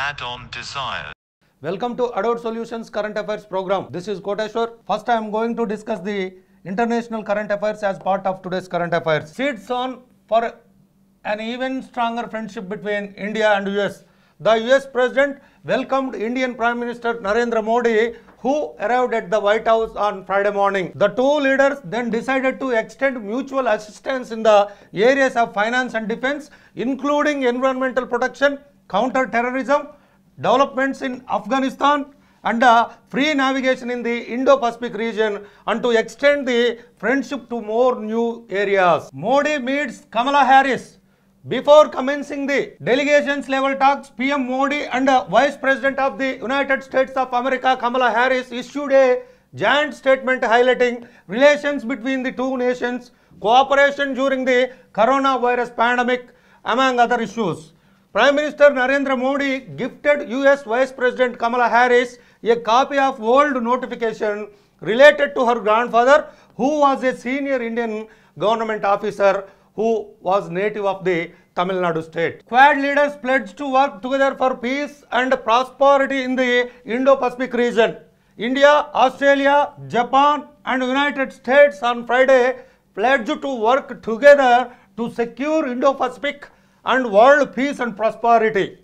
Add-on desires. Welcome to Adult Solutions Current Affairs program. This is Koteshwar. First I am going to discuss the international current affairs as part of today's current affairs. Seeds on for an even stronger friendship between India and US. The US President welcomed Indian Prime Minister Narendra Modi who arrived at the White House on Friday morning. The two leaders then decided to extend mutual assistance in the areas of finance and defense, including environmental protection, counter-terrorism, developments in Afghanistan and uh, free navigation in the Indo-Pacific region and to extend the friendship to more new areas. Modi meets Kamala Harris. Before commencing the delegations level talks, PM Modi and uh, Vice President of the United States of America Kamala Harris issued a joint statement highlighting relations between the two nations, cooperation during the coronavirus pandemic, among other issues. Prime Minister Narendra Modi gifted US Vice President Kamala Harris a copy of old notification related to her grandfather who was a senior Indian government officer who was native of the Tamil Nadu state. Quad leaders pledged to work together for peace and prosperity in the Indo-Pacific region. India, Australia, Japan and United States on Friday pledged to work together to secure Indo-Pacific and world peace and prosperity.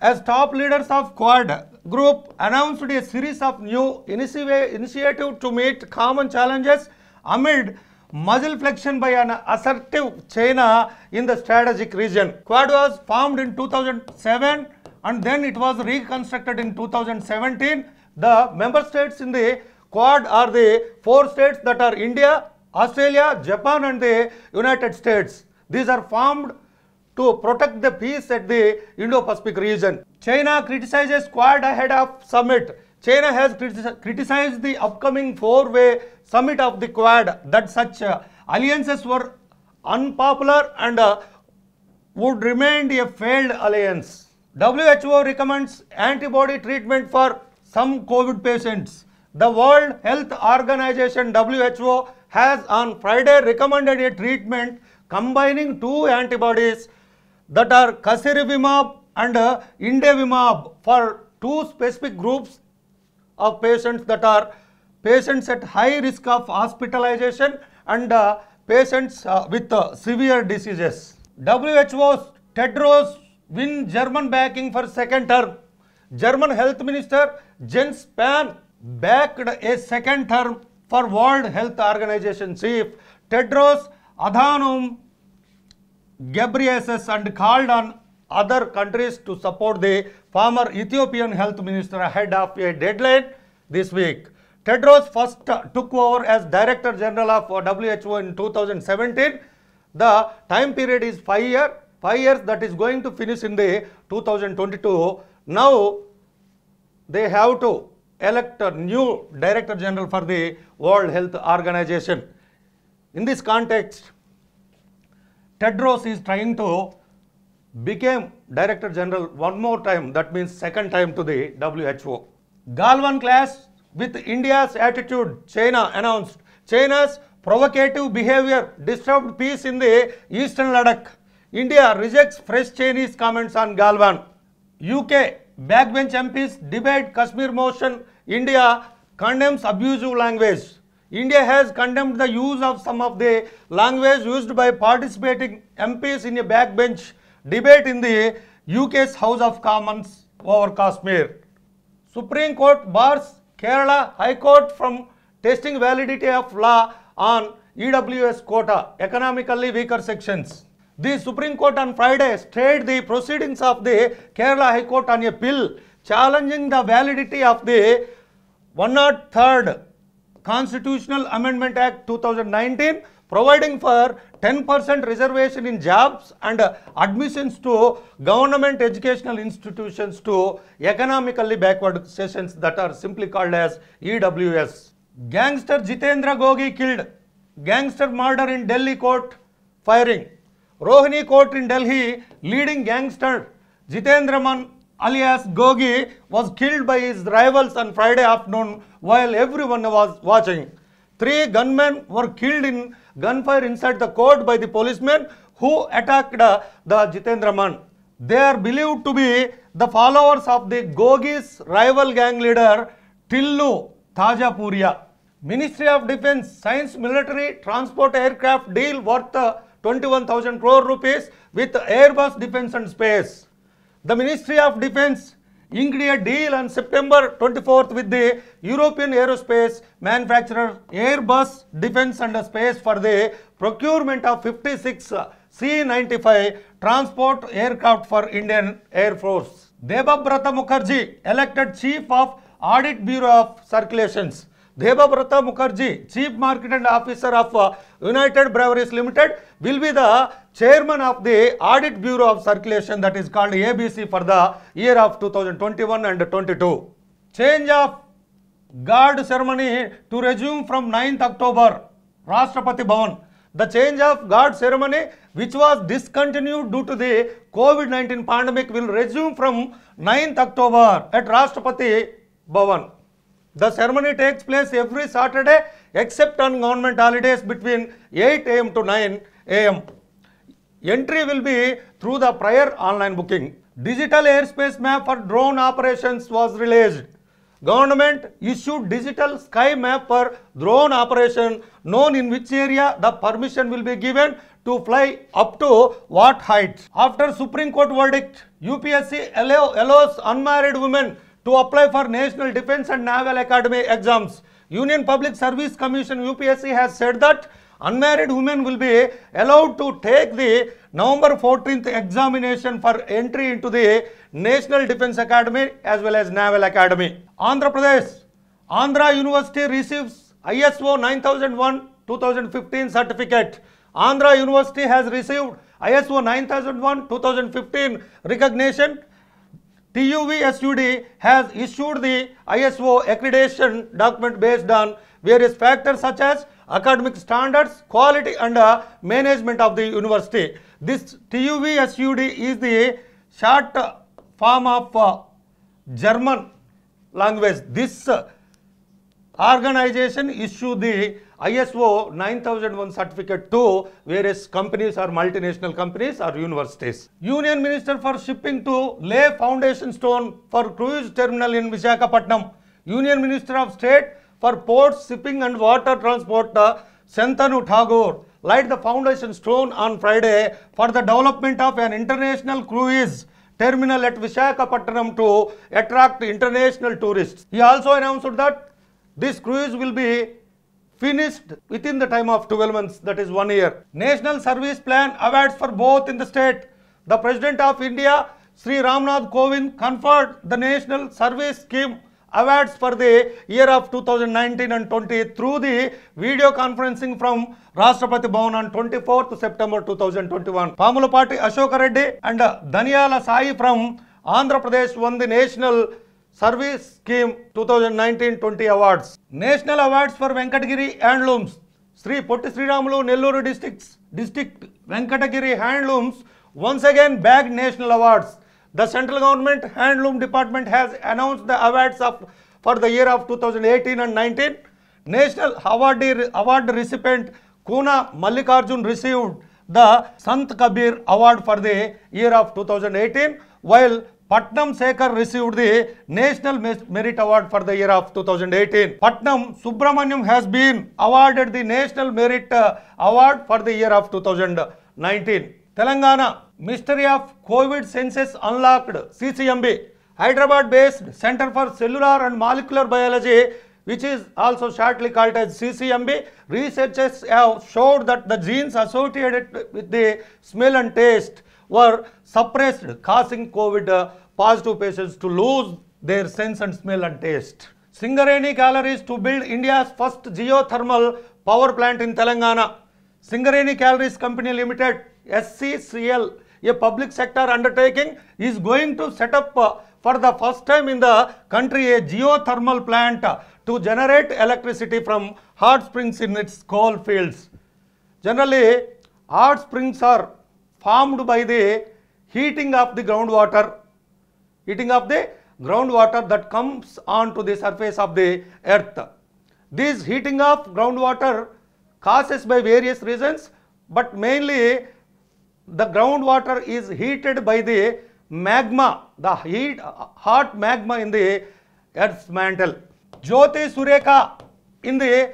As top leaders of Quad Group announced a series of new initiatives to meet common challenges amid muscle flexion by an assertive China in the strategic region. Quad was formed in 2007 and then it was reconstructed in 2017. The member states in the Quad are the four states that are India, Australia, Japan and the United States. These are formed to protect the peace at the Indo-Pacific region. China criticizes Quad ahead of summit. China has criticized the upcoming four-way summit of the Quad that such uh, alliances were unpopular and uh, would remain a failed alliance. WHO recommends antibody treatment for some COVID patients. The World Health Organization WHO has on Friday recommended a treatment combining two antibodies that are Kasirivimab and uh, indevimab for two specific groups of patients that are patients at high risk of hospitalization and uh, patients uh, with uh, severe diseases. WHO's Tedros win German backing for second term. German Health Minister Jens Spahn backed a second term for World Health Organization chief Tedros Adhanom Ghebreyesus and called on other countries to support the former Ethiopian health minister ahead of a deadline this week. Tedros first took over as Director General of WHO in 2017. The time period is 5 years, 5 years that is going to finish in the 2022. Now, they have to elect a new Director General for the World Health Organization. In this context, Tedros is trying to became director general one more time that means second time to the WHO Galwan clash with India's attitude China announced China's provocative behaviour disturbed peace in the eastern Ladakh India rejects fresh Chinese comments on Galwan UK back bench MPs debate Kashmir motion India condemns abusive language India has condemned the use of some of the language used by participating MPs in a backbench debate in the UK's House of Commons over Kashmir. Supreme Court bars Kerala High Court from testing validity of law on EWS quota, economically weaker sections. The Supreme Court on Friday stayed the proceedings of the Kerala High Court on a bill challenging the validity of the 103rd Constitutional Amendment Act 2019 providing for 10% reservation in jobs and admissions to government educational institutions to economically backward sessions that are simply called as EWS. Gangster Jitendra Gogi killed. Gangster murder in Delhi court firing. Rohini court in Delhi leading gangster Jitendra Man alias Gogi was killed by his rivals on Friday afternoon while everyone was watching. Three gunmen were killed in gunfire inside the court by the policemen who attacked the Jitendraman. They are believed to be the followers of the Gogi's rival gang leader Tillu Tajapuria. Ministry of Defence Science Military Transport Aircraft deal worth 21,000 crore rupees with Airbus Defence and Space. The Ministry of Defense inked a deal on September 24th with the European aerospace manufacturer Airbus Defence and Space for the procurement of 56 C-95 transport aircraft for Indian Air Force. Debabrata Mukherjee elected Chief of Audit Bureau of Circulations. Debabrata Mukherjee, Chief Marketing Officer of United Breweries Limited will be the chairman of the Audit Bureau of Circulation that is called ABC for the year of 2021 and 22. Change of guard ceremony to resume from 9th October, Rashtrapati Bhavan. The change of guard ceremony which was discontinued due to the COVID-19 pandemic will resume from 9th October at Rashtrapati Bhavan. The ceremony takes place every Saturday except on government holidays between 8 am to 9 am. Entry will be through the prior online booking. Digital airspace map for drone operations was released. Government issued digital sky map for drone operation known in which area the permission will be given to fly up to what height. After Supreme Court verdict, UPSC allow, allows unmarried women to apply for National Defense and Naval Academy exams. Union Public Service Commission UPSC has said that unmarried women will be allowed to take the November 14th examination for entry into the National Defence Academy as well as Naval Academy. Andhra Pradesh, Andhra University receives ISO 9001-2015 certificate. Andhra University has received ISO 9001-2015 recognition. TUV SUD has issued the ISO accreditation document based on various factors such as academic standards, quality and uh, management of the university. This TUV SUD is the short form of uh, German language. This uh, organization issued the ISO 9001 certificate to various companies or multinational companies or universities. Union Minister for Shipping to lay foundation stone for cruise terminal in Visakhapatnam. Union Minister of State for ports, shipping and water transport uh, Santanu Tagore laid the foundation stone on Friday for the development of an international cruise terminal at Vishakhapatnam to attract international tourists. He also announced that this cruise will be finished within the time of 12 months, that is one year. National Service Plan awards for both in the state. The President of India, Sri Ramnath Kovind, conferred the National Service Scheme awards for the year of two thousand nineteen and twenty through the video conferencing from Rashtrapati Bhavan and twenty fourth September two thousand twenty one Pamulapati Reddy and Dhaniyala Sai from Andhra Pradesh won the national service scheme two thousand nineteen twenty awards national awards for Venkatagiri looms Shri Potti Sriramulu Nellore districts district Venkatagiri handlooms once again bag national awards The central government handloom department has announced the awards of for the year of 2018 and 19. National award, award recipient Kuna Mallikarjun received the Sant Kabir Award for the year of 2018, while Patnam Sekar received the National Merit Award for the year of 2018. Patnam Subramanyam has been awarded the National Merit uh, Award for the year of 2019. Telangana Mystery of COVID Census Unlocked CCMB Hyderabad based Center for Cellular and Molecular Biology which is also shortly called as CCMB researchers have showed that the genes associated with the smell and taste were suppressed causing COVID uh, positive patients to lose their sense and smell and taste. Singareni Galleries to build India's first geothermal power plant in Telangana. Singareni Galleries Company Limited SCCL, a public sector undertaking, is going to set up uh, for the first time in the country a geothermal plant uh, to generate electricity from hot springs in its coal fields. Generally, hot springs are formed by the heating of the groundwater, heating of the groundwater that comes onto the surface of the earth. This heating of groundwater causes by various reasons, but mainly the groundwater is heated by the magma, the heat, hot magma in the earth's mantle. Jyoti Sureka in the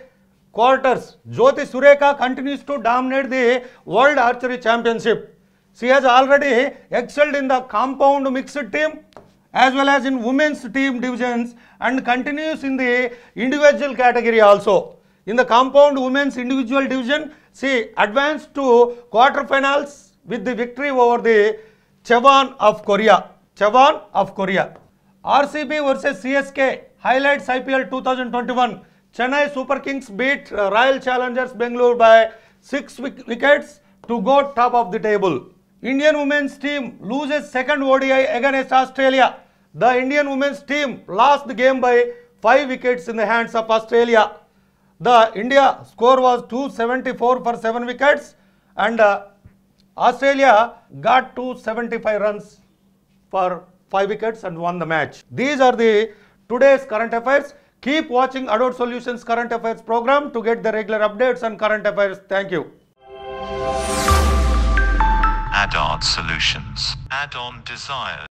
quarters. Jyoti Sureka continues to dominate the World Archery Championship. She has already excelled in the compound mixed team as well as in women's team divisions and continues in the individual category also. In the compound women's individual division, she advanced to quarterfinals with the victory over the Chewan of Korea. Chewan of Korea. RCB versus CSK highlights IPL 2021. Chennai Super Kings beat uh, Royal Challengers Bangalore by 6 wickets to go top of the table. Indian women's team loses second ODI against Australia. The Indian women's team lost the game by 5 wickets in the hands of Australia. The India score was 274 for 7 wickets and uh, Australia got 275 runs for 5 wickets and won the match. These are the today's current affairs. Keep watching Adult Solutions current affairs program to get the regular updates on current affairs. Thank you. Adult Solutions. Add-on Desires.